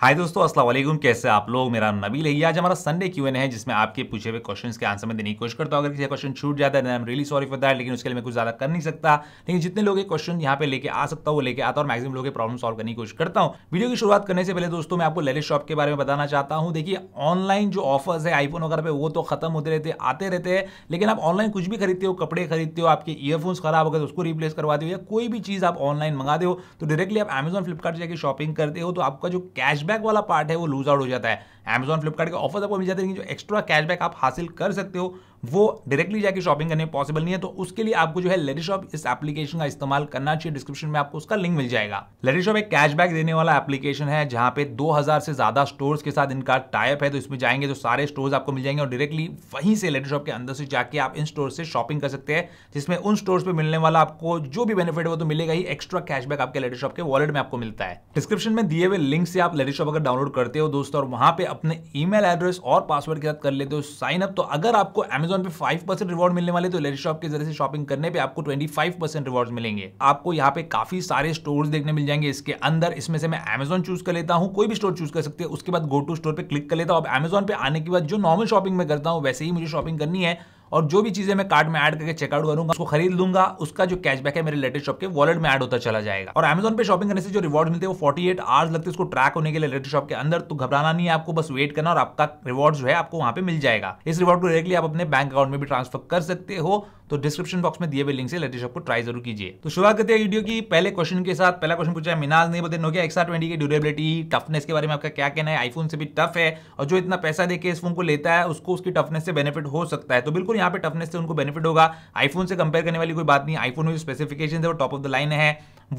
हाय दोस्तों अस्सलाम वालेकुम कैसे आप लोग मेरा नबील है आज हमारा संडे क्यू एन है जिसमें आपके पूछे हुए क्वेश्चन के आंसर में देने की कोशिश करता हूँ अगर किसी क्वेश्चन छूट जाता है I really sorry for that लेकिन उसके लिए मैं कुछ ज़्यादा कर नहीं सकता लेकिन जितने लोग क्वेश्चन यहाँ पे लेके आ सकता हूँ वो लेके आता और मैक्सिमम लोग प्रॉब्लम सॉल्व करने की कोशिश करता हूँ वीडियो की शुरुआत करने से पहले दोस्तों मैं आपको लेले शॉप के बारे में बताना चाहता हूँ देखिए ऑनलाइन जो ऑफर्स है आईफोन वगैरह पे वो तो खत्म होते रहते आते रहते हैं लेकिन आप ऑनलाइन कुछ भी खरीदते हो कपड़े खरीदते हो आपके ईयरफोन्स खराब हो गए तो उसको रिप्लेस करवाते हो या कोई भी चीज़ आप ऑनलाइन मंगाते हो तो डायरेक्टली आप अमेजोन फ्लिपकार्ट जाकर शॉपिंग करते हो तो आपका जो कैश कैशबैक वाला पार्ट है वो लूज आउट हो जाता है अमेजॉन फ्लिपकार्ट के ऑफर्स आपको मिल जाते हैं लेकिन जो एक्स्ट्रा कैशबैक आप हासिल कर सकते हो वो डायरेक्टली जाके शॉपिंग करने पॉसिबल नहीं है तो उसके लिए आपको जो है लेडी शॉप इस एप्लीकेशन का इस्तेमाल करना चाहिए डिस्क्रिप्शन में आपको उसका लिंक मिल जाएगा लेडी शॉप एक कैशबैक देने वाला एप्लीकेशन है जहां पे 2000 से ज्यादा स्टोर्स के साथ इनका टाइप है तो इसमें जाएंगे तो सारे स्टोर्स आपको मिल जाएंगे और डायरेक्टली वहीं से लेडी शॉप के अंदर से जाके आप इन स्टोर से शॉपिंग कर सकते हैं जिसमें उन स्टोर्स पर मिलने वाला आपको जो भी बेनिफिट है तो मिलेगा ही एक्स्ट्रा कैशबैक आपके लेडी शॉप के वॉलेट में आपको मिलता है डिस्क्रिप्शन में दिए हुए लिंक से आप लेडी शॉप अगर डाउनलोड करते हो दोस्तों और वहां पर अपने ईमेल एड्रेस और पासवर्ड के साथ कर लेते हो साइन अप तो अगर आपको Amazon Amazon Pay five percent reward मिलने वाले तो लेडी शॉप के जरिए शॉपिंग करने पे आपको ट्वेंटी फाइव परसेंट रिवॉर्ड मिलेंगे आपको यहाँ पे काफी सारे स्टोर देखने मिल जाएंगे इसके अंदर इसमें से मैं अमेजोन चूज कर लेता हूँ कोई भी स्टोर चूज कर सकते हैं उसके बाद गो टू स्टोर पर क्लिक कर लेता हूँ अब अमेजोन पे आने के बाद जो नॉर्मल शॉपिंग में करता हूँ वैसे ही मुझे शॉपिंग करनी है और जो भी चीजें मैं कार्ड में ऐड करके चेकआउट करूंगा उसको खरीद लूंगा उसका जो कैशबैक है मेरे लेटेस्ट शॉप के वॉलेट में ऐड होता चला जाएगा और अमेजोन पे शॉपिंग करने से जो रिवॉर्ड मिलते हैं वो 48 एट आवर्स लगते उसको ट्रैक होने के लिए लेटेस्ट शॉप के अंदर तो घबराना नहीं है आपको बस वेट करना और आपका रिवॉर्ड जो है आपको वहां पर मिल जाएगा इस रिवॉर्ड को डायरेक्टली आप अपने बैंक अकाउंट में भी ट्रांसफर कर सकते हो तो डिस्क्रिप्शन बॉक्स में दिए हुए लिंक से लेटेस्ट शॉप को ट्राई जरूर कीजिए तो शुरुआत करते हैं वीडियो की पहले क्वेश्चन के साथ पहला क्वेश्चन पूछा है मिनाज नहीं बताए नोकिया एक्सआर ट्वेंटी की ड्यूरेबिलिटी टफनेस के बारे में आपका क्या कहना है आईफोन से भी टफ है और जो इतना पैसा देके इस फोन को लेता है उसको उसकी टफनेस से बेनिफिट हो सकता है तो बिल्कुल यहाँ पे टफनेस से उनको बेनिफिट होगा आईफोन से कंपेयर करने वाली कोई बात नहीं आईफोन में जो स्पेसिफिकेशन है वो टॉप ऑफ द लाइन है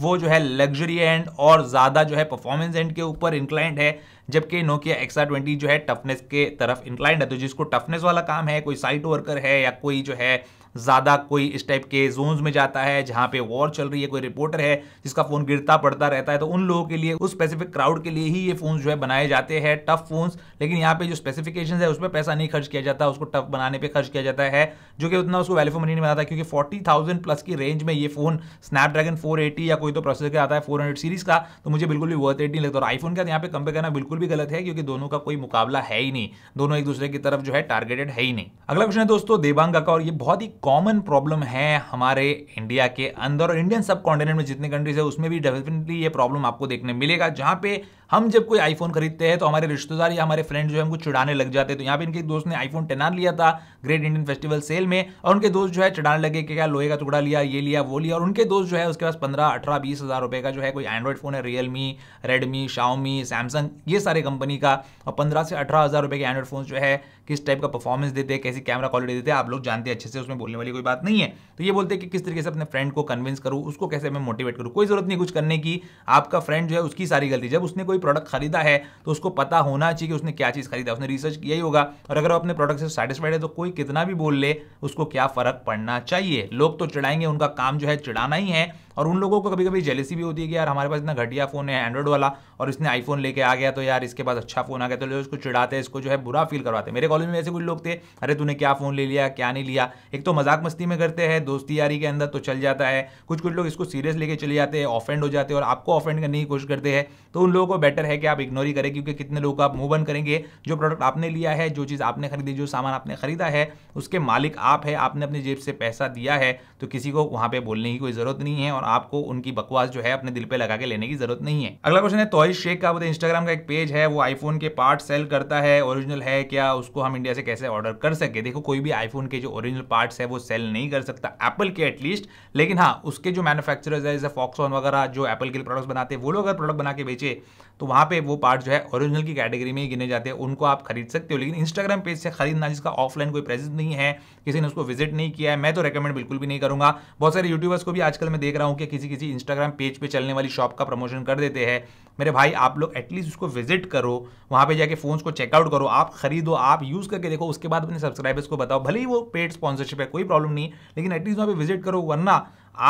वो जो है लग्जरी एंड और ज़्यादा जो है परफॉर्मेंस एंड के ऊपर इंक्लाइंड है जबकि नोकिया एक्सआर ट्वेंटी जो है टफनेस के तरफ इंक्लाइंड है तो जिसको टफनेस वाला काम है कोई साइट वर्कर है या कोई जो है ज़्यादा कोई इस टाइप के जोन्स में जाता है जहाँ पे वॉर चल रही है कोई रिपोर्टर है जिसका फ़ोन गिरता पड़ता रहता है तो उन लोगों के लिए उस स्पेसिफिक क्राउड के लिए ही ये फ़ोन जो है बनाए जाते हैं टफ फ़ोन्स लेकिन यहाँ पे जो स्पेसिफिकेशन है उस पर पैसा नहीं खर्च किया जाता उसको टफ बनाने पर खर्च किया जाता है जो कि उतना उसको वैल्यू फॉर मनी नहीं बनाता क्योंकि फोर्टी प्लस की रेंज में ये फ़ोन स्नैपड्रैगन फोर या कोई तो प्रोसेसर का आता है फोर सीरीज़ का तो मुझे बिल्कुल भी वर्थ एट नहीं लगता और आईफोन का तो यहाँ पे कंपेयर करना बिल्कुल भी गलत है क्योंकि दोनों का कोई मुकाबला है ही नहीं दोनों एक दूसरे की तरफ जो है टारगेटेड है ही नहीं अगला क्वेश्चन है दोस्तों देवांगा का और ये बहुत ही कॉमन प्रॉब्लम है हमारे इंडिया के अंदर और इंडियन सब कॉन्टिनेंट में जितने कंट्रीज है उसमें भी डेफिनेटली ये प्रॉब्लम आपको देखने मिलेगा जहाँ पे हम जब कोई आईफोन खरीदते हैं तो हमारे रिश्तेदार या हमारे फ्रेंड जो है हमको चुड़ाने लग जाते हैं तो यहाँ पे इनके दोस्त ने आईफोन टेन आर लिया था ग्रेट इंडियन फेस्टिवल सेल में और उनके दोस्त जो है चढ़ाने लगे कि क्या लोहे का टुकड़ा लिया ये लिया वो लिया और उनके दोस्त जो है उसके पास पंद्रह अठारह बीस हज़ार रुपये का जो है कोई एंड्रॉइड फोन है रियलमी रेडमी शाओमी सैमसंग ये सारे कंपनी का और पंद्रह से अठारह हज़ार रुपये के एंड्रॉइड फोन जो है किस टाइप का परफॉर्मेंस देते हैं कैसी कैमरा क्वालिटी देते हैं आप लोग जानते हैं अच्छे से उसमें बोलने वाली कोई बात नहीं है तो ये बोलते हैं कि किस तरीके से अपने फ्रेंड को कन्विंस करूँ उसको कैसे मैं मोटिवेट करूँ कोई जरूरत नहीं कुछ करने की आपका फ्रेंड जो है उसकी सारी गलती जब उसने कोई कोई प्रोडक्ट खरीदा है तो उसको पता होना चाहिए कि उसने क्या चीज़ खरीदा उसने रिसर्च किया ही होगा और अगर वो अपने प्रोडक्ट से सेटिस्फाइड है तो कोई कितना भी बोल ले उसको क्या फ़र्क पड़ना चाहिए लोग तो चिड़ाएंगे उनका काम जो है चिड़ाना ही है और उन लोगों को कभी कभी जेलिसी भी होती है कि यार हमारे पास इतना घटिया फ़ोन है एंड्रॉइड वाला और इसने आईफोन लेके आ गया तो यार इसके पास अच्छा फ़ोन आ गया तो लोग इसको चिड़ाते हैं इसको जो है बुरा फील करवाते मेरे कॉलेज में ऐसे कुछ लोग थे अरे तूने क्या फ़ोन ले लिया क्या नहीं लिया एक तो मजाक मस्ती में करते हैं दोस्ती यारी के अंदर तो चल जाता है कुछ कुछ लोग इसको सीरियस लेके चले जाते हैं ऑफेंड हो जाते हैं और आपको ऑफेंड करने की कोशिश करते हैं तो उन लोगों को बेटर है कि आप इग्नोर ही करें क्योंकि कितने लोग आप मूव ऑन करेंगे जो प्रोडक्ट आपने लिया है जो चीज़ आपने खरीदी जो सामान आपने खरीदा है उसके मालिक आप है आपने अपनी जेब से पैसा दिया है तो किसी को वहाँ पर बोलने की कोई ज़रूरत नहीं है और आपको उनकी बकवास जो है अपने दिल पे लगा के लेने की जरूरत नहीं है अगला क्वेश्चन है तोहिश शेख का इंस्टाग्राम तो का एक पेज है वो आईफोन के पार्ट सेल करता है ओरिजिनल है क्या उसको हम इंडिया से कैसे ऑर्डर कर सके देखो कोई भी आईफोन के जो ओरिजिनल पार्ट है वो सेल नहीं कर सकता एप्पल के एटलीस्ट लेकिन हाँ उसके जो मैनुफेक्चर है जैसे फॉक्सॉन वगैरह जो एप्पल के प्रोडक्ट्स बनाते हैं वो लोग अगर प्रोडक्ट बना के बेचे तो वहाँ पे वो पार्ट जो है ओरिजिनल की कैटेगरी में ही गिने जाते हैं उनको आप खरीद सकते हो लेकिन इंस्टाग्राम पेज से खरीदना जिसका ऑफलाइन कोई प्रेजेंस नहीं है किसी ने उसको विजिट नहीं किया है मैं तो रिकमेंड बिल्कुल भी नहीं करूँगा बहुत सारे यूट्यूबर्स को भी आजकल मैं देख रहा हूँ के किसी किसी इंस्टाग्राम पेज पे चलने वाली शॉप का प्रमोशन कर देते हैं मेरे भाई आप लोग एटलीस्ट उसको विजिट करो वहाँ पे जाके फ़ोन्स को चेकआउट करो आप खरीदो आप यूज़ करके देखो उसके बाद अपने सब्सक्राइबर्स को बताओ भले ही वो पेड स्पॉन्सरशिप है कोई प्रॉब्लम नहीं लेकिन एटलीस्ट वहाँ पे विजिट करो वरना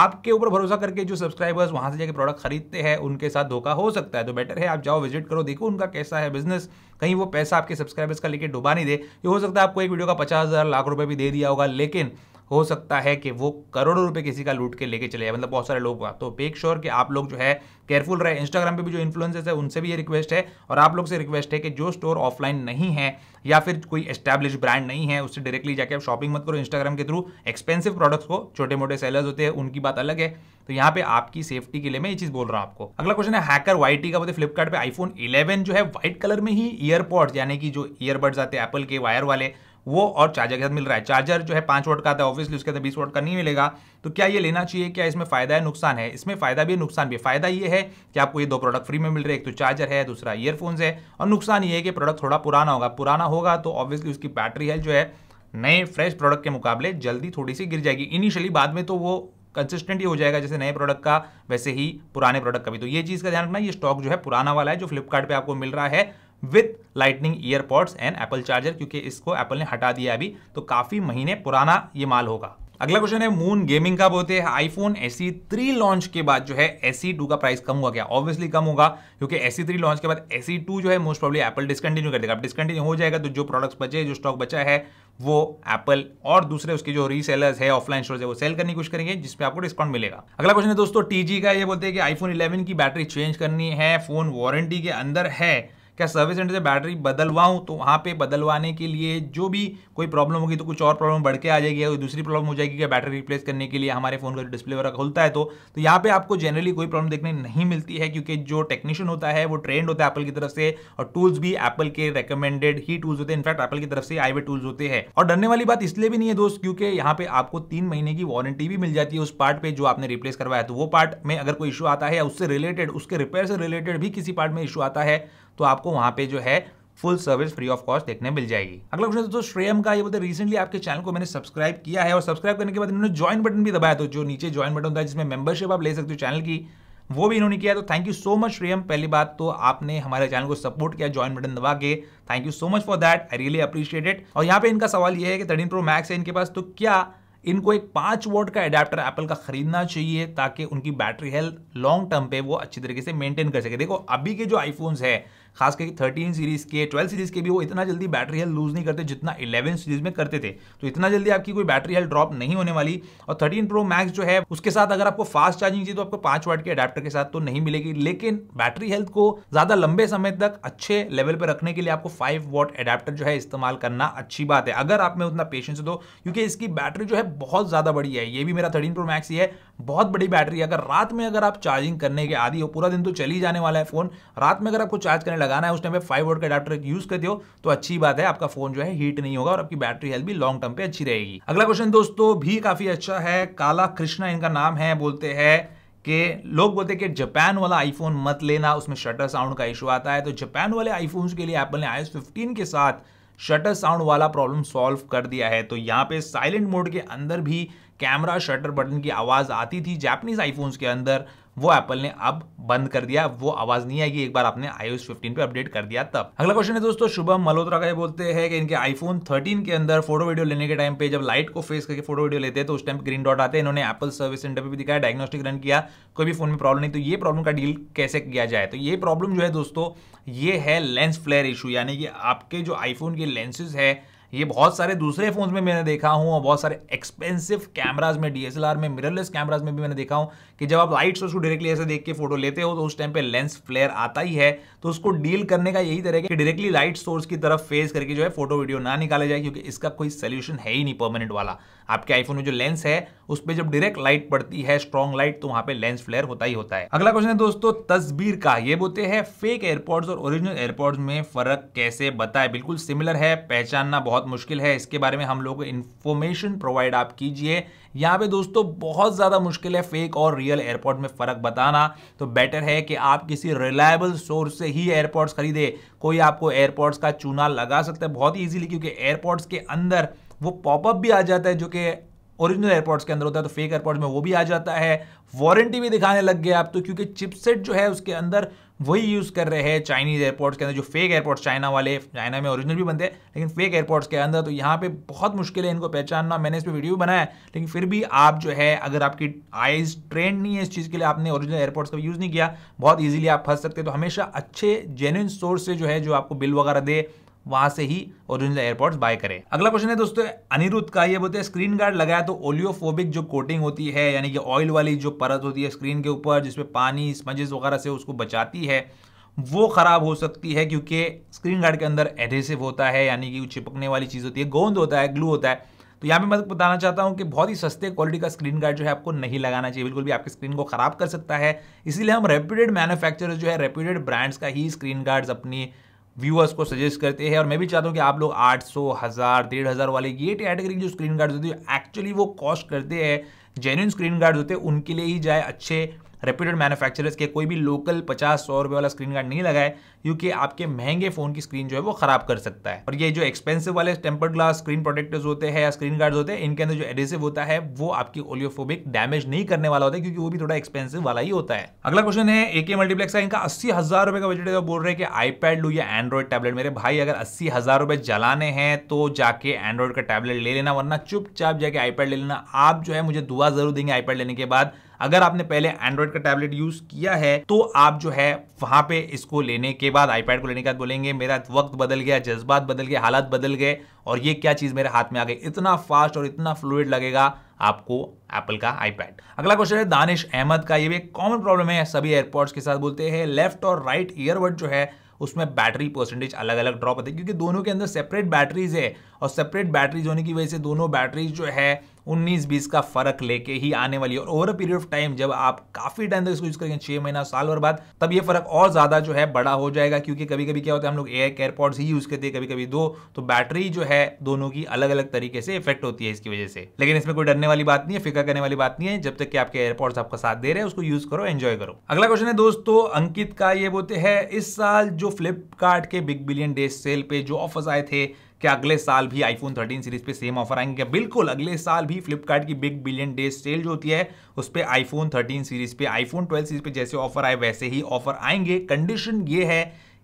आपके ऊपर भरोसा करके जो सब्सक्राइबर्स वहाँ से जाके प्रोडक्ट खरीदते हैं उनके साथ धोखा हो सकता है तो बेटर है आप जाओ विजिट करो देखो उनका कैसा है बिजनेस कहीं वो पैसा आपके सब्सक्राइबर्स का लेके डुबा नहीं दे ये हो सकता है आपको एक वीडियो का पचास हज़ार लाख रुपये भी दे दिया होगा लेकिन हो सकता है कि वो करोड़ों रुपए किसी का लूट के लेके चले जाए मतलब बहुत सारे लोग तो मेक श्योर कि आप लोग जो है केयरफुल रहे इंस्टाग्राम पे भी जो इन्फ्लुएंसर्स है उनसे भी ये रिक्वेस्ट है और आप लोग से रिक्वेस्ट है कि जो स्टोर ऑफलाइन नहीं है या फिर कोई एस्टैब्लिश ब्रांड नहीं है उससे डायरेक्टली जाके आप शॉपिंग मत करो इंस्टाग्राम के थ्रू एक्सपेंसिव प्रोडक्ट्स को छोटे मोटे सेलर्स होते हैं उनकी बात अलग है तो यहाँ पे आपकी सेफ्टी के लिए मैं ये चीज बोल रहा हूँ आपको अगला क्वेश्चन है हैकर टी का बोलते फ्लिपकार्ट पे आईफोन इलेवन जो है व्हाइट कलर में ही ईयरपॉड्स यानी कि जो ईयरबड्स आते हैं एप्पल के वायर वाले वो और चार्जर के साथ मिल रहा है चार्जर जो है पांच वोट का आता है ऑब्वियसली उसके अंदर बीस वोट का नहीं मिलेगा तो क्या ये लेना चाहिए क्या इसमें फ़ायदा है नुकसान है इसमें फ़ायदा भी है नुकसान भी है फ़ायदा ये है कि आपको ये दो प्रोडक्ट फ्री में मिल रहे हैं एक तो चार्जर है दूसरा ईयरफोन्स है और नुकसान ये है कि प्रोडक्ट थोड़ा पुराना होगा पुराना होगा तो ऑब्वियसली उसकी बैटरी हेल्थ जो है नए फ्रेश प्रोडक्ट के मुकाबले जल्दी थोड़ी सी गिर जाएगी इनिशियली बाद में तो वो कंसिस्टेंट ही हो जाएगा जैसे नए प्रोडक्ट का वैसे ही पुराने प्रोडक्ट का भी तो ये चीज़ का ध्यान रखना ये स्टॉक जो है पुराना वाला है जो फ्लिपकार्ट आपको मिल रहा है with lightning EarPods and Apple charger क्योंकि इसको एप्पल ने हटा दिया अभी तो काफी महीने पुराना ये माल होगा अगला क्वेश्चन है मून गेमिंग का बोलते हैं आईफोन एस थ्री लॉन्च के बाद जो है एस टू e का प्राइस कम हुआ क्या ऑब्वियसली कम होगा क्योंकि एस थ्री लॉन्च के बाद एस टू e जो है मोस्ट प्रॉब्ली एप्पल डिसकंटिन्यू कर देगा अब डिसकंटिन्यू हो जाएगा तो जो प्रोडक्ट्स बचे जो स्टॉक बचा है वो एप्पल और दूसरे उसके जो रीसेलर्स है ऑफलाइन स्टोर है वो सेल करने की कोशिश करेंगे जिसपे आपको डिस्काउंट मिलेगा अगला क्वेश्चन है दोस्तों टीजी का ये बोलते हैं कि आईफोन 11 की बैटरी चेंज करनी है फोन वारंटी के अंदर है क्या सर्विस सेंटर से बैटरी बदलवाऊँ तो वहाँ पे बदलवाने के लिए जो भी कोई प्रॉब्लम होगी तो कुछ और प्रॉब्लम बढ़ के आ जाएगी कोई दूसरी प्रॉब्लम हो जाएगी क्या बैटरी रिप्लेस करने के लिए हमारे फोन का जो डिस्प्ले वगैरह खुलता है तो, तो यहाँ पे आपको जनरली कोई प्रॉब्लम देखने नहीं मिलती है क्योंकि जो टेक्नीशियन होता है वो ट्रेंड होता है एप्पल की तरफ से और टूल्स भी एप्पल के रिकमेंडेड ही टूल्स होते हैं इनफैक्ट एप्पल की तरफ से आए हुए टूल्स होते हैं और डरने वाली बात इसलिए भी नहीं है दोस्त क्योंकि यहाँ पे आपको तीन महीने की वारंटी भी मिल जाती है उस पार्ट पे जो आपने रिप्लेस करवाया तो वो पार्ट में अगर कोई इशू आता है या उससे रिलेटेड उसके रिपेयर से रिलेटेड भी किसी पार्ट में इशू आता है तो आपको वहां पे जो है full service free of cost देखने मिल जाएगी अगला क्वेश्चन दोस्तों श्रेयम का ये बोलते रिसेंटली आपके चैनल को मैंने सब्सक्राइब किया है और सब्सक्राइब करने के बाद इन्होंने ज्वाइन बटन भी दबाया तो जो नीचे ज्वाइन बटन होता है जिसमें मेंबरशिप आप ले सकते हो चैनल की वो भी इन्होंने किया तो thank you so much Shreyam पहली बात तो आपने हमारे चैनल को सपोर्ट किया ज्वाइन बटन दबा के thank you so much for that I really appreciate it और यहाँ पे इनका सवाल ये है कि थर्टीन प्रो मैक्स है इनके पास तो क्या इनको एक पांच वोट का एडाप्टर एप्पल का खरीदना चाहिए ताकि उनकी बैटरी हेल्थ लॉन्ग टर्म पे वो अच्छी तरीके से मेंटेन कर सके देखो अभी के जो आईफोन्स है खास करके थर्टीन सीरीज के ट्वेल्व सीरीज के भी वो इतना जल्दी बैटरी हेल्थ लूज नहीं करते जितना इलेवन सीरीज में करते थे तो इतना जल्दी आपकी कोई बैटरी हेल्थ ड्रॉप नहीं होने वाली और थर्टीन प्रो मैक्स जो है उसके साथ अगर आपको फास्ट चार्जिंग चाहिए तो आपको पांच वाट के अडेप्टर के साथ तो नहीं मिलेगी लेकिन बैटरी हेल्थ को ज्यादा लंबे समय तक अच्छे लेवल पर रखने के लिए आपको फाइव वॉट अडेप्टर जो है इस्तेमाल करना अच्छी बात है अगर आप में उतना पेशेंस दो क्योंकि इसकी बैटरी जो है बहुत ज्यादा बड़ी है ये भी मेरा थर्टीन प्रो मैक्स ही है बहुत बड़ी बैटरी है अगर रात में अगर आप चार्जिंग करने के आदि हो पूरा दिन तो चली जाने वाला है फोन रात में अगर आपको चार्ज करने लगाना है उस टाइम पे फाइव वोट का अडाप्टर यूज़ कर दो तो अच्छी बात है आपका फोन जो है हीट नहीं होगा और आपकी बैटरी हेल्थ भी लॉन्ग टर्म पे अच्छी रहेगी अगला क्वेश्चन दोस्तों भी काफ़ी अच्छा है काला कृष्णा इनका नाम है बोलते हैं कि लोग बोलते हैं कि जापान वाला आईफोन मत लेना उसमें शटर साउंड का इशू आता है तो जापान वाले आईफोन के लिए एप्पल ने आई एस के साथ शटर साउंड वाला प्रॉब्लम सॉल्व कर दिया है तो यहाँ पे साइलेंट मोड के अंदर भी कैमरा शटर बटन की आवाज़ आती थी जैपनीज आईफोन्स के अंदर वो एप्पल ने अब बंद कर दिया वो आवाज नहीं आएगी एक बार आपने आईओएस 15 पे अपडेट कर दिया तब अगला क्वेश्चन है दोस्तों शुभम मल्होत्रा का ये बोलते हैं कि इनके आईफोन 13 के अंदर फोटो वीडियो लेने के टाइम पे जब लाइट को फेस करके फोटो वीडियो लेते हैं तो उस टाइम ग्रीन डॉट आते हैं इन्होंने एप्पल सर्विस सेंटर पर भी दिखाया डायग्नोस्टिक रन किया कोई भी फोन में प्रॉब्लम नहीं तो ये प्रॉब्लम का डील कैसे किया जाए तो ये प्रॉब्लम जो है दोस्तों ये है लेंस फ्लेयर इशू यानी कि आपके जो आईफोन के लेंसेज है ये बहुत सारे दूसरे फोन्स में मैंने देखा हूँ और बहुत सारे एक्सपेंसिव कैमराज में डीएसएलआर में मिररलेस कैमराज में भी मैंने देखा हूँ कि जब आप लाइट सोर्स को डायरेक्टली ऐसे देख के फोटो लेते हो तो उस टाइम पे लेंस फ्लेयर आता ही है तो उसको डील करने का यही तरह कि डायरेक्टली लाइट सोर्स की तरफ फेस करके जो है फोटो वीडियो ना निकाले जाए क्योंकि इसका कोई सोल्यूशन है ही नहीं परमानेंट वाला आपके आईफोन में जो लेंस है उस पर जब डायरेक्ट लाइट पड़ती है स्ट्रॉन्ग लाइट तो वहां पे लेंस फ्लेयर होता ही होता है अगला क्वेश्चन है दोस्तों तस्वीर का ये बोलते हैं फेक एयरपोर्ट्स और ओरिजिनल एयरपोर्ट्स में फर्क कैसे बताए बिल्कुल सिमिलर है पहचानना बहुत मुश्किल है इसके बारे में हम लोग इन्फॉर्मेशन प्रोवाइड आप कीजिए यहाँ पे दोस्तों बहुत ज्यादा मुश्किल है फेक और रियल एयरपोर्ट में फ़र्क बताना तो बेटर है कि आप किसी रिलायबल सोर्स से ही एयरपोर्ट्स खरीदे कोई आपको एयरपोर्ट्स का चूना लगा सकता है बहुत ही ईजीली क्योंकि एयरपोर्ट्स के अंदर वो पॉपअप भी आ जाता है जो कि ओरिजिनल एयरपोर्ट्स के अंदर होता है तो फेक एयरपोर्ट्स में वो भी आ जाता है वारंटी भी दिखाने लग गए आप तो क्योंकि चिपसेट जो है उसके अंदर वही यूज़ कर रहे हैं चाइनीज़ एयरपोर्ट्स के अंदर जो फेक एयरपोर्ट्स चाइना वाले चाइना में ओरिजिनल भी बनते हैं लेकिन फेक एयरपोर्ट्स के अंदर तो यहाँ पे बहुत मुश्किल है इनको पहचानना मैंने इस पर वीडियो बनाया लेकिन फिर भी आप जो है अगर आपकी आइज ट्रेंड नहीं है इस चीज़ के लिए आपने ओरिजिनल एयरपोर्ट्स का यूज़ नहीं किया बहुत ईजिली आप फंस सकते तो हमेशा अच्छे जेन्यून सोर्स से जो है जो आपको बिल वगैरह दे वहां से ही ओरिजिनल एयरपॉड्स बाय करें अगला क्वेश्चन है दोस्तों अनिरुद्ध का ये बोलते हैं स्क्रीन गार्ड लगाया तो ओलियोफोबिक जो कोटिंग होती है यानी कि ऑयल वाली जो परत होती है स्क्रीन के ऊपर जिसमें पानी स्मजेस वगैरह से उसको बचाती है वो ख़राब हो सकती है क्योंकि स्क्रीन गार्ड के अंदर एडहेसिव होता है यानी कि चिपकने वाली चीज़ होती है गोंद होता है ग्लू होता है तो यहाँ पे मैं बताना चाहता हूँ कि बहुत ही सस्ते क्वालिटी का स्क्रीन गार्ड जो है आपको नहीं लगाना चाहिए बिल्कुल भी आपकी स्क्रीन को ख़राब कर सकता है इसीलिए हम रेप्यूटेड मैन्युफैक्चरर्स जो है रेप्यूटेड ब्रांड्स का ही स्क्रीन गार्ड्स अपनी व्यूअर्स को सजेस्ट करते हैं और मैं भी चाहता हूँ कि आप लोग 800 हज़ार डेढ़ हज़ार वाले ये कैटेगरी जो स्क्रीन गार्ड होती है एक्चुअली वो कॉस्ट करते हैं जेन्यून स्क्रीन गार्ड होते हैं उनके लिए ही जाए अच्छे रेप्यूटेड मैन्युफैक्चरर्स के कोई भी लोकल पचास सौ रुपये वाला स्क्रीन गार्ड नहीं लगाए क्योंकि आपके महंगे फोन की स्क्रीन जो है वो खराब कर सकता है और ये जो एक्सपेंसिव वाले टेम्पर्ड ग्लास स्क्रीन प्रोटेक्टर्स होते हैं या स्क्रीन गार्ड होते हैं इनके अंदर जो एडेसिव होता है वो आपकी ओलियोफोबिक डैमेज नहीं करने वाला होता है क्योंकि वो भी थोड़ा एक्सपेंसिव वाला ही होता है अगला क्वेश्चन है एके मल्टीप्लेक्स का इनका अस्सी हजार रुपए का बजट बोल रहे हैं कि आईपैड लू या एंड्रॉइड टैबलेट मेरे भाई अगर अस्सी हजार रुपए जलाने हैं तो जाके एंड्रॉइड का टैबलेट ले लेना वरना चुपचाप जाके आईपैड ले लेना आप जो है मुझे दुआ जरूर देंगे आईपैड लेने के बाद अगर आपने पहले एंड्रॉइड का टैबलेट यूज किया है तो आप जो है वहां पे इसको लेने के बाद आईपैड को लेने के बाद बोलेंगे मेरा वक्त बदल गया जज्बात बदल गए हालात बदल गए और ये क्या चीज मेरे हाथ में आ गई इतना फास्ट और इतना फ्लूड लगेगा आपको एप्पल का आईपैड अगला क्वेश्चन है दानिश अहमद का ये भी एक कॉमन प्रॉब्लम है सभी एयरपोर्ट्स के साथ बोलते हैं लेफ्ट और राइट ईयरबड जो है उसमें बैटरी परसेंटेज अलग अलग ड्रॉप होती है क्योंकि दोनों के अंदर सेपरेट बैटरीज है और सेपरेट बैटरीज होने की वजह से दोनों बैटरीज जो है उन्नीस बीस का फर्क लेके ही आने वाली है और ओवर पीरियड ऑफ टाइम जब आप काफी टाइम तक इसको यूज करेंगे छह महीना साल भर बाद तब ये फर्क और ज्यादा जो है बड़ा हो जाएगा क्योंकि कभी कभी क्या होता है हम लोग एयर एयरपॉड्स ही यूज करते हैं कभी कभी दो तो बैटरी जो है दोनों की अलग अलग तरीके से इफेक्ट होती है इसकी वजह से लेकिन इसमें कोई डरने वाली बात नहीं है फिक्र करने वाली बात नहीं है जब तक कि आपके एयरपॉड्स आपका साथ दे रहे हैं उसको यूज करो एंजॉय करो अगला क्वेश्चन है दोस्तों अंकित का ये बोलते हैं इस साल जो फ्लिपकार्ट के बिग बिलियन डे सेल पे जो ऑफर्स आए थे क्या अगले साल भी आईफोन 13 सीरीज पे सेम ऑफर आएंगे बिल्कुल अगले साल भी फ्लिपकार्ट की बिग बिलियन डे सेल जो होती है उस पर आईफोन थर्टीन सीरीज पे आईफोन ट्वेल्व सीरीज पे जैसे ऑफर आए वैसे ही ऑफर आएंगे कंडीशन ये है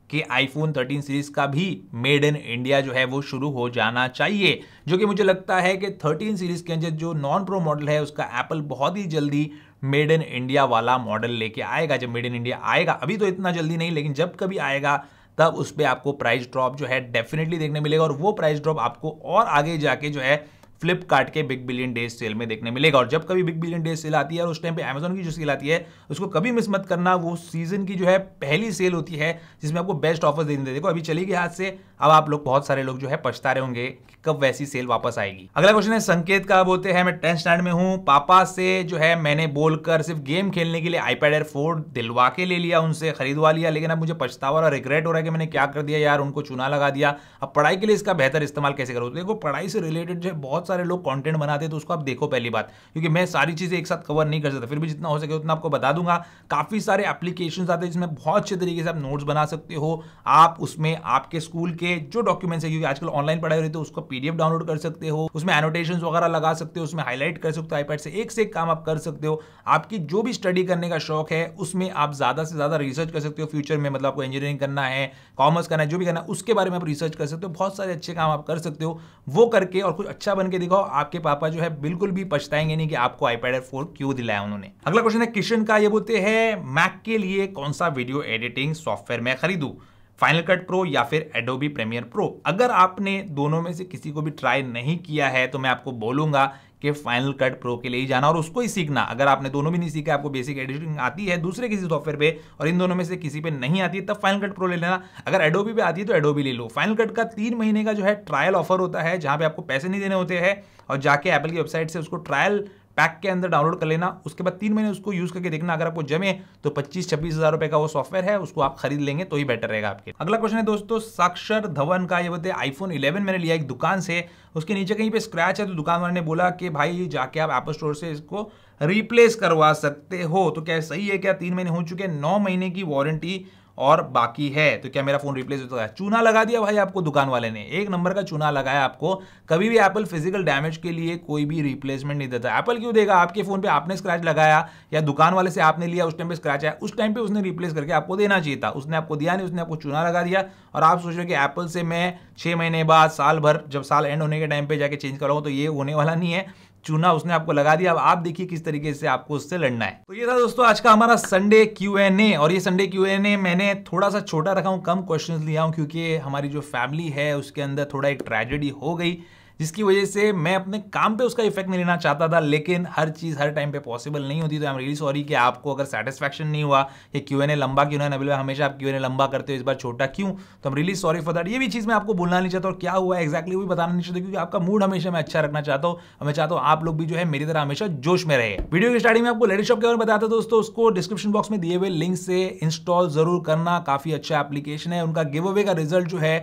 कि आईफोन 13 सीरीज का भी मेड इन इंडिया जो है वो शुरू हो जाना चाहिए जो कि मुझे लगता है कि 13 सीरीज के अंदर जो नॉन प्रो मॉडल है उसका एप्पल बहुत ही जल्दी मेड इन इंडिया वाला मॉडल लेके आएगा जब मेड इन इंडिया आएगा अभी तो इतना जल्दी नहीं लेकिन जब कभी आएगा तब उस पर आपको प्राइस ड्रॉप जो है डेफिनेटली देखने मिलेगा और वो प्राइस ड्रॉप आपको और आगे जाके जो है फ्लिपकार्ट के बिग बिलियन डेज सेल में देखने मिलेगा और जब कभी बिग बिलियन डेज सेल आती है और उस टाइम पे अमेजोन की जो सेल आती है उसको कभी मिस मत करना वो सीजन की जो है पहली सेल होती है जिसमें आपको बेस्ट ऑफर देने देखो अभी चली गई हाथ से अब आप लोग बहुत सारे लोग जो है पछता रहे होंगे कि कब वैसी सेल वापस आएगी अगला क्वेश्चन है संकेत का बोलते हैं मैं टेंथ स्टैंड में हूँ पापा से जो है मैंने बोलकर सिर्फ गेम खेलने के लिए आईपैड एयर फोर दिलवा के ले लिया उनसे खरीदवा लिया लेकिन अब मुझे पछतावा और रिग्रेट हो रहा है कि मैंने क्या कर दिया यार उनको चुना लगा दिया अब पढ़ाई के लिए इसका बेहतर इस्तेमाल कैसे करो देखो पढ़ाई से रिलेटेड जो है बहुत बहुत सारे लोग कंटेंट बनाते हैं तो उसको आप देखो पहली बात क्योंकि मैं सारी चीज़ें एक साथ कवर नहीं कर सकता फिर भी जितना हो सके उतना आपको बता दूंगा काफ़ी सारे एप्लीकेशन आते हैं जिसमें बहुत अच्छे तरीके से आप नोट्स बना सकते हो आप उसमें आपके स्कूल के जो डॉक्यूमेंट्स है क्योंकि आजकल ऑनलाइन पढ़ाई रही है तो उसको पीडीएफ डाउनलोड कर सकते हो उसमें एनोटेशन वगैरह लगा सकते हो उसमें हाईलाइट कर सकते हो आईपैड से एक से एक काम आप कर सकते हो आपकी जो भी स्टडी करने का शौक है उसमें आप ज़्यादा से ज़्यादा रिसर्च कर सकते हो फ्यूचर में मतलब आपको इंजीनियरिंग करना है कॉमर्स करना है जो भी करना है उसके बारे में आप रिसर्च कर सकते हो बहुत सारे अच्छे काम आप कर सकते हो वो करके और कुछ अच्छा बन करके दिखाओ आपके पापा जो है बिल्कुल भी पछताएंगे नहीं कि आपको आईपैड एयर फोर क्यों दिलाया उन्होंने अगला क्वेश्चन है किशन का ये बोलते हैं मैक के लिए कौन सा वीडियो एडिटिंग सॉफ्टवेयर मैं खरीदू फाइनल कट प्रो या फिर एडोबी प्रीमियर प्रो अगर आपने दोनों में से किसी को भी ट्राई नहीं किया है तो मैं आपको बोलूंगा के फाइनल कट प्रो के लिए ही जाना और उसको ही सीखना अगर आपने दोनों भी नहीं सीखा आपको बेसिक एडिटिंग आती है दूसरे किसी सॉफ्टवेयर पे और इन दोनों में से किसी पे नहीं आती है तब फाइनल कट प्रो ले लेना अगर एडोबी पे आती है तो एडोबी ले लो फाइनल कट का तीन महीने का जो है ट्रायल ऑफर होता है जहां पे आपको पैसे नहीं देने होते हैं और जाके एप्पल की वेबसाइट से उसको ट्रायल पैक के अंदर डाउनलोड कर लेना उसके बाद तीन महीने उसको यूज करके देखना अगर आपको जमे तो पच्चीस छब्बीस हजार रुपए का वो सॉफ्टवेयर है उसको आप खरीद लेंगे तो ही बेटर रहेगा आपके अगला क्वेश्चन है दोस्तों साक्षर धवन का ये बोलते आईफोन इलेवन मैंने लिया एक दुकान से उसके नीचे कहीं पे स्क्रैच है तो दुकान वाले ने बोला कि भाई जाके आप एप्पल स्टोर से इसको रिप्लेस करवा सकते हो तो क्या सही है क्या तीन महीने हो चुके हैं नौ महीने की वारंटी और बाकी है तो क्या मेरा फोन रिप्लेस होता है चूना लगा दिया भाई आपको दुकान वाले ने एक नंबर का चूना लगाया आपको कभी भी एप्पल फिजिकल डैमेज के लिए कोई भी रिप्लेसमेंट नहीं देता एप्पल क्यों देगा आपके फोन पे आपने स्क्रैच लगाया या दुकान वाले से आपने लिया उस टाइम पे स्क्रैच आया उस टाइम पे उसने रिप्लेस करके आपको देना चाहिए था उसने आपको दिया नहीं उसने आपको चूना लगा दिया और आप सोच रहे कि एप्पल से मैं छह महीने बाद साल भर जब साल एंड होने के टाइम पे जाके चेंज कराऊँ तो ये होने वाला नहीं है चुना उसने आपको लगा दिया अब आप देखिए किस तरीके से आपको उससे लड़ना है तो ये था दोस्तों आज का हमारा संडे क्यू एन ए और ये संडे क्यू एन ए मैंने थोड़ा सा छोटा रखा हूँ कम क्वेश्चन लिया हूँ क्योंकि हमारी जो फैमिली है उसके अंदर थोड़ा एक ट्रेजेडी हो गई जिसकी वजह से मैं अपने काम पे उसका इफेक्ट नहीं लेना चाहता था लेकिन हर चीज़ हर टाइम पे पॉसिबल नहीं होती तो आई एम रियली सॉरी कि आपको अगर सेटिस्फैक्शन नहीं हुआ कि क्यू एन ए लंबा क्यों ना बिल्कुल हमेशा आप क्यू एन ए लंबा करते हो इस बार छोटा क्यों तो हम am really sorry for that ये भी चीज़ मैं आपको बोलना नहीं चाहता और क्या हुआ एक्जैक्टली वो भी बताना नहीं चाहता क्योंकि आपका मूड हमेशा मैं अच्छा रखना चाहता हूँ मैं चाहता हूँ आप लोग भी जो है मेरी तरह हमेशा जोश में रहे वीडियो की स्टार्टिंग में आपको लेडी शॉप के बारे में बताया था दोस्तों उसको डिस्क्रिप्शन बॉक्स में दिए हुए लिंक से इंस्टॉल जरूर करना काफ़ी अच्छा एप्लीकेशन है उनका गिव अवे का रिजल्ट जो है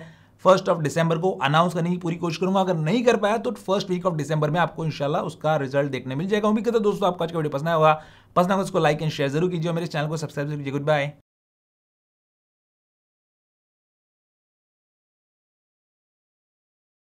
फर्स्ट ऑफ डिसंबर को अनाउंस करने की पूरी कोशिश करूंगा अगर नहीं कर पाया तो फर्स्ट वीक ऑफ डिसंबर में आपको इंशाल्लाह उसका रिजल्ट देखने मिल जाएगा उम्मीद करता दोस्तों आपको आज का वीडियो पसंद आया होगा पसंद होगा तो उसको लाइक एंड शेयर जरूर कीजिए मेरे चैनल को सब्सक्राइब कीजिए गुड बाय